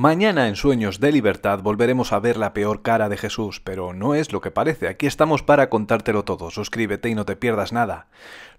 Mañana en Sueños de Libertad volveremos a ver la peor cara de Jesús, pero no es lo que parece. Aquí estamos para contártelo todo. Suscríbete y no te pierdas nada.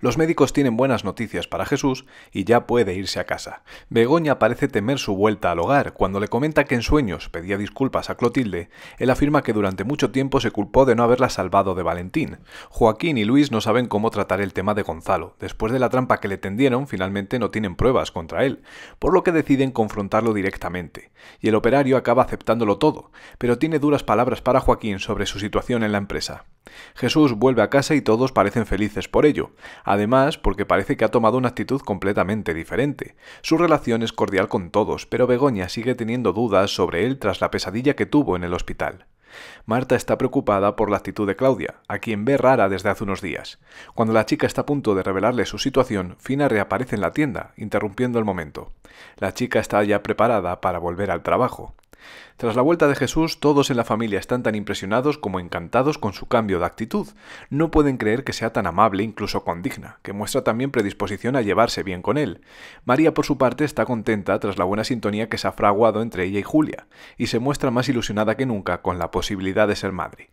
Los médicos tienen buenas noticias para Jesús y ya puede irse a casa. Begoña parece temer su vuelta al hogar. Cuando le comenta que en Sueños pedía disculpas a Clotilde, él afirma que durante mucho tiempo se culpó de no haberla salvado de Valentín. Joaquín y Luis no saben cómo tratar el tema de Gonzalo. Después de la trampa que le tendieron, finalmente no tienen pruebas contra él, por lo que deciden confrontarlo directamente y el operario acaba aceptándolo todo, pero tiene duras palabras para Joaquín sobre su situación en la empresa. Jesús vuelve a casa y todos parecen felices por ello, además porque parece que ha tomado una actitud completamente diferente. Su relación es cordial con todos, pero Begoña sigue teniendo dudas sobre él tras la pesadilla que tuvo en el hospital. Marta está preocupada por la actitud de Claudia, a quien ve rara desde hace unos días. Cuando la chica está a punto de revelarle su situación, Fina reaparece en la tienda, interrumpiendo el momento. La chica está ya preparada para volver al trabajo. Tras la vuelta de Jesús, todos en la familia están tan impresionados como encantados con su cambio de actitud. No pueden creer que sea tan amable, incluso con Digna, que muestra también predisposición a llevarse bien con él. María, por su parte, está contenta tras la buena sintonía que se ha fraguado entre ella y Julia, y se muestra más ilusionada que nunca con la posibilidad de ser madre.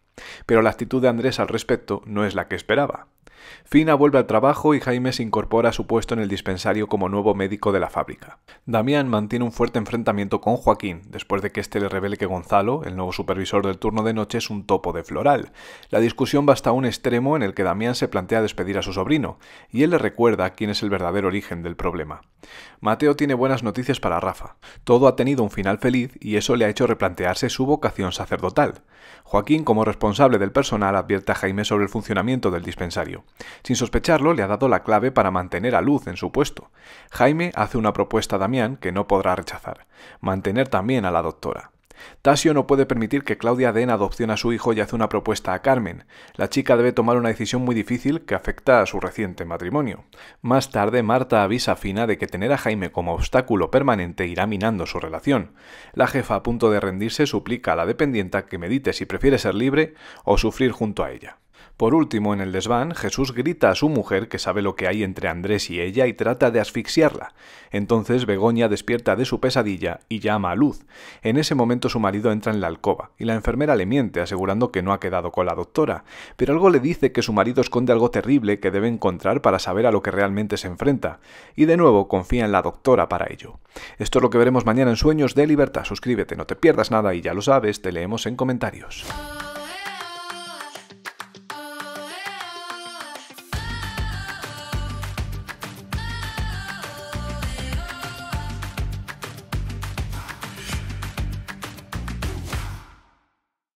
Pero la actitud de Andrés al respecto no es la que esperaba. Fina vuelve al trabajo y Jaime se incorpora a su puesto en el dispensario como nuevo médico de la fábrica. Damián mantiene un fuerte enfrentamiento con Joaquín, después de que éste le revele que Gonzalo, el nuevo supervisor del turno de noche, es un topo de floral. La discusión va hasta un extremo en el que Damián se plantea despedir a su sobrino, y él le recuerda quién es el verdadero origen del problema. Mateo tiene buenas noticias para Rafa. Todo ha tenido un final feliz y eso le ha hecho replantearse su vocación sacerdotal. Joaquín, como responsable del personal, advierte a Jaime sobre el funcionamiento del dispensario. Sin sospecharlo, le ha dado la clave para mantener a Luz en su puesto. Jaime hace una propuesta a Damián que no podrá rechazar. Mantener también a la doctora. Tasio no puede permitir que Claudia den adopción a su hijo y hace una propuesta a Carmen. La chica debe tomar una decisión muy difícil que afecta a su reciente matrimonio. Más tarde, Marta avisa a Fina de que tener a Jaime como obstáculo permanente irá minando su relación. La jefa, a punto de rendirse, suplica a la dependienta que medite si prefiere ser libre o sufrir junto a ella. Por último, en el desván, Jesús grita a su mujer que sabe lo que hay entre Andrés y ella y trata de asfixiarla. Entonces Begoña despierta de su pesadilla y llama a Luz. En ese momento su marido entra en la alcoba y la enfermera le miente asegurando que no ha quedado con la doctora, pero algo le dice que su marido esconde algo terrible que debe encontrar para saber a lo que realmente se enfrenta, y de nuevo confía en la doctora para ello. Esto es lo que veremos mañana en Sueños de Libertad. Suscríbete, no te pierdas nada y ya lo sabes, te leemos en comentarios.